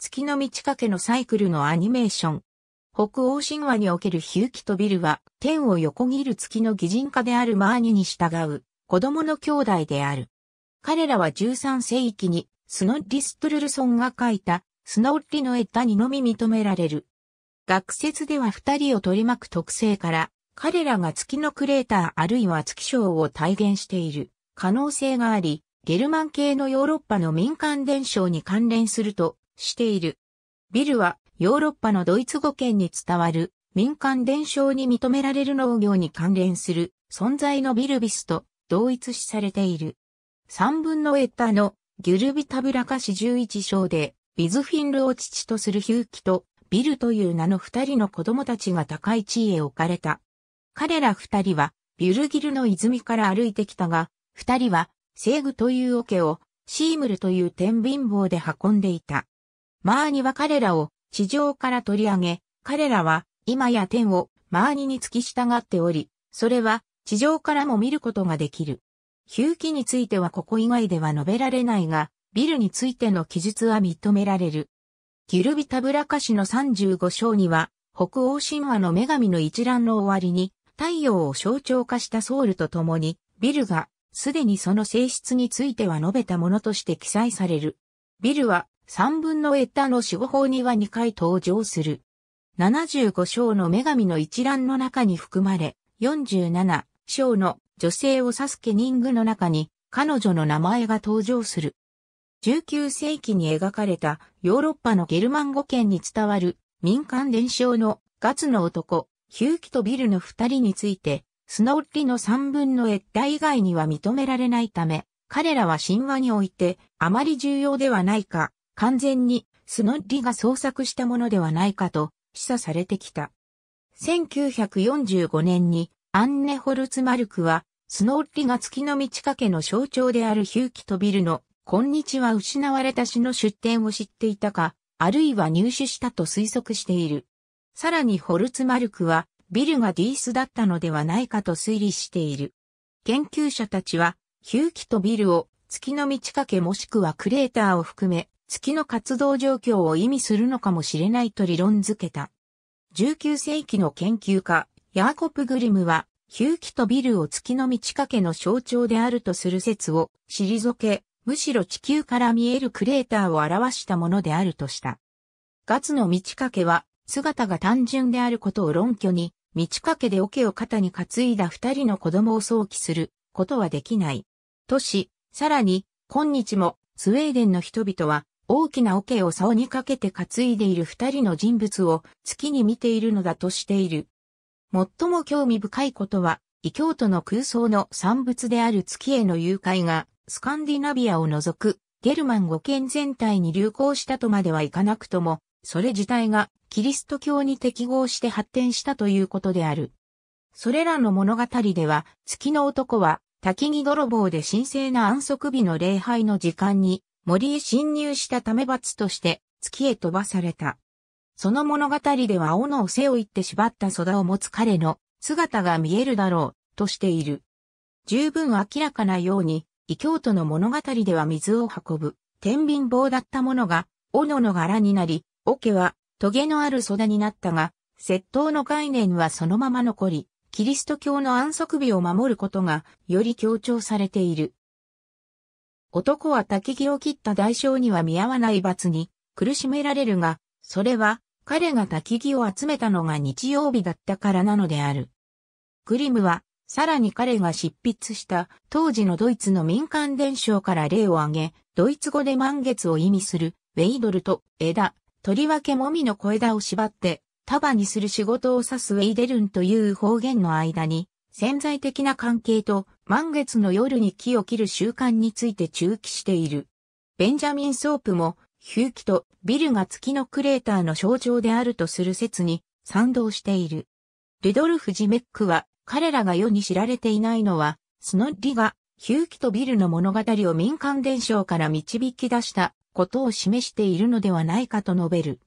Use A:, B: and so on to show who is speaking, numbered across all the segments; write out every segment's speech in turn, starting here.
A: 月の満ち欠けのサイクルのアニメーション。北欧神話におけるヒューキとビルは、天を横切る月の擬人化であるマーニに従う、子供の兄弟である。彼らは13世紀に、スノッリ・ストルルソンが書いた、スノッリのエッタにのみ認められる。学説では二人を取り巻く特性から、彼らが月のクレーターあるいは月章を体現している可能性があり、ゲルマン系のヨーロッパの民間伝承に関連するとしている。ビルはヨーロッパのドイツ語圏に伝わる民間伝承に認められる農業に関連する存在のビルビスと同一視されている。三分のエッタのギュルビタブラカシ。11章でビズフィンルを父とするヒューキとビルという名の二人の子供たちが高い地位へ置かれた。彼ら二人はビュルギルの泉から歩いてきたが、二人はセーグという桶をシームルという天秤棒で運んでいた。マーニは彼らを地上から取り上げ、彼らは今や天をマーニに付き従っており、それは地上からも見ることができる。ヒューキについてはここ以外では述べられないが、ビルについての記述は認められる。ギルビタブラカシの35章には、北欧神話の女神の一覧の終わりに、太陽を象徴化したソウルと共に、ビルが、すでにその性質については述べたものとして記載される。ビルは、三分のエッタの守護法には2回登場する。七十五章の女神の一覧の中に含まれ、四十七章の女性を指すケニングの中に彼女の名前が登場する。19世紀に描かれたヨーロッパのゲルマン語圏に伝わる民間伝承のガツの男、ヒューキとビルの二人について、スノッリの三分のエッタ以外には認められないため、彼らは神話においてあまり重要ではないか完全にスノッリが創作したものではないかと示唆されてきた。1945年にアンネ・ホルツマルクはスノッリが月の満ち欠けの象徴であるヒューキとビルのこんにちは失われた詩の出典を知っていたか、あるいは入手したと推測している。さらにホルツマルクはビルがディースだったのではないかと推理している。研究者たちはヒューキとビルを月の満ち欠けもしくはクレーターを含め月の活動状況を意味するのかもしれないと理論づけた。19世紀の研究家、ヤーコプ・グリムは、ヒューキとビルを月の満ち欠けの象徴であるとする説を退け、むしろ地球から見えるクレーターを表したものであるとした。ガツの満ち欠けは、姿が単純であることを論拠に、満ち欠けで桶を肩に担いだ二人の子供を想起することはできない。とし、さらに、今日もスウェーデンの人々は大きな桶を竿にかけて担いでいる二人の人物を月に見ているのだとしている。最も興味深いことは、異教徒の空想の産物である月への誘拐が、スカンディナビアを除く、ゲルマン語圏全体に流行したとまではいかなくとも、それ自体がキリスト教に適合して発展したということである。それらの物語では、月の男は、滝木泥棒で神聖な安息日の礼拝の時間に、森へ侵入したため罰として月へ飛ばされた。その物語では斧を背負って縛った袖を持つ彼の姿が見えるだろうとしている。十分明らかなように、異教徒の物語では水を運ぶ、天秤棒だったものが、斧の柄になり、桶は、棘のある袖になったが、窃盗の概念はそのまま残り、キリスト教の安息日を守ることが、より強調されている。男は焚き木を切った代償には見合わない罰に苦しめられるが、それは彼が焚き木を集めたのが日曜日だったからなのである。グリムは、さらに彼が執筆した当時のドイツの民間伝承から例を挙げ、ドイツ語で満月を意味するウェイドルと枝、とりわけもみの小枝を縛って束にする仕事を指すウェイデルンという方言の間に潜在的な関係と満月の夜に木を切る習慣について中期している。ベンジャミン・ソープも、ヒューキとビルが月のクレーターの象徴であるとする説に賛同している。ルドルフ・ジメックは、彼らが世に知られていないのは、スノッリが、ヒューキとビルの物語を民間伝承から導き出したことを示しているのではないかと述べる。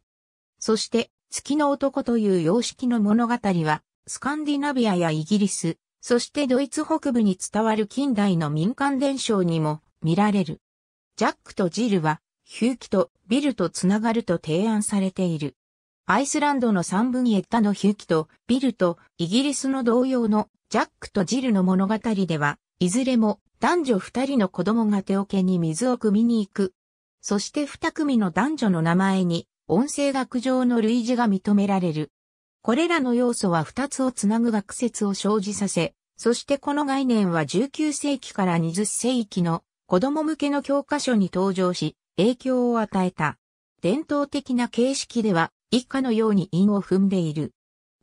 A: そして、月の男という様式の物語は、スカンディナビアやイギリス、そしてドイツ北部に伝わる近代の民間伝承にも見られる。ジャックとジルは、ヒューキとビルとつながると提案されている。アイスランドの三分エッタのヒューキとビルとイギリスの同様のジャックとジルの物語では、いずれも男女二人の子供が手桶に水を汲みに行く。そして二組の男女の名前に音声学上の類似が認められる。これらの要素は2つをつなぐ学説を生じさせ、そしてこの概念は19世紀から20世紀の子供向けの教科書に登場し、影響を与えた。伝統的な形式では、以下のように韻を踏んでいる。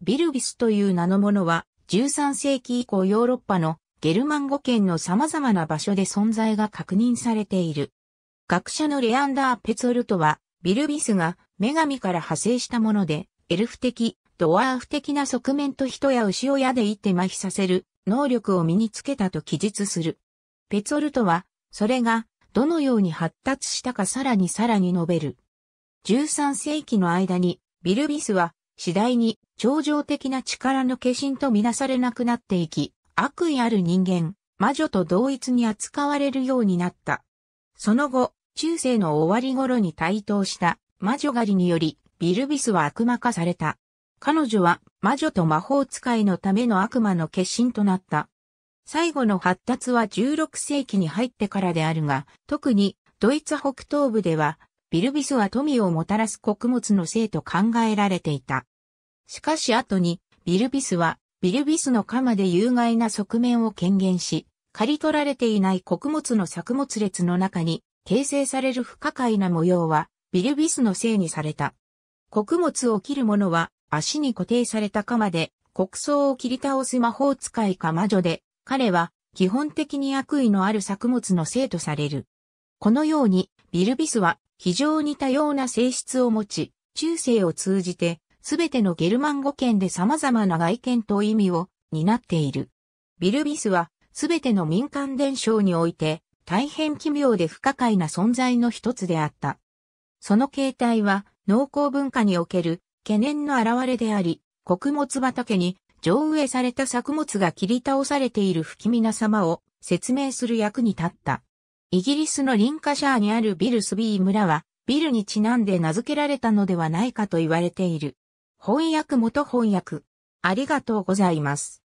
A: ビルビスという名のものは、13世紀以降ヨーロッパのゲルマン語圏の様々な場所で存在が確認されている。学者のレアンダー・ペツォルトは、ビルビスが女神から派生したもので、エルフ的ドワーフ的な側面と人や牛を矢で射って麻痺させる能力を身につけたと記述する。ペツォルトは、それがどのように発達したかさらにさらに述べる。13世紀の間に、ビルビスは次第に超常的な力の化身とみなされなくなっていき、悪意ある人間、魔女と同一に扱われるようになった。その後、中世の終わり頃に台頭した魔女狩りにより、ビルビスは悪魔化された。彼女は魔女と魔法使いのための悪魔の化身となった。最後の発達は16世紀に入ってからであるが、特にドイツ北東部では、ビルビスは富をもたらす穀物のせいと考えられていた。しかし後に、ビルビスは、ビルビスの鎌で有害な側面を権限し、刈り取られていない穀物の作物列の中に形成される不可解な模様はビルビスのせいにされた。穀物を切る者は足に固定された鎌で国葬を切り倒す魔法使いか魔女で、彼は基本的に悪意のある作物の生とされる。このように、ビルビスは非常に多様な性質を持ち、中世を通じて、すべてのゲルマン語圏で様々な外見と意味を担っている。ビルビスは、すべての民間伝承において、大変奇妙で不可解な存在の一つであった。その形態は、農耕文化における懸念の表れであり、穀物畑に上植された作物が切り倒されている不気味な様を説明する役に立った。イギリスのリンカシャーにあるビルスビー村は、ビルにちなんで名付けられたのではないかと言われている。翻訳元翻訳。ありがとうございます。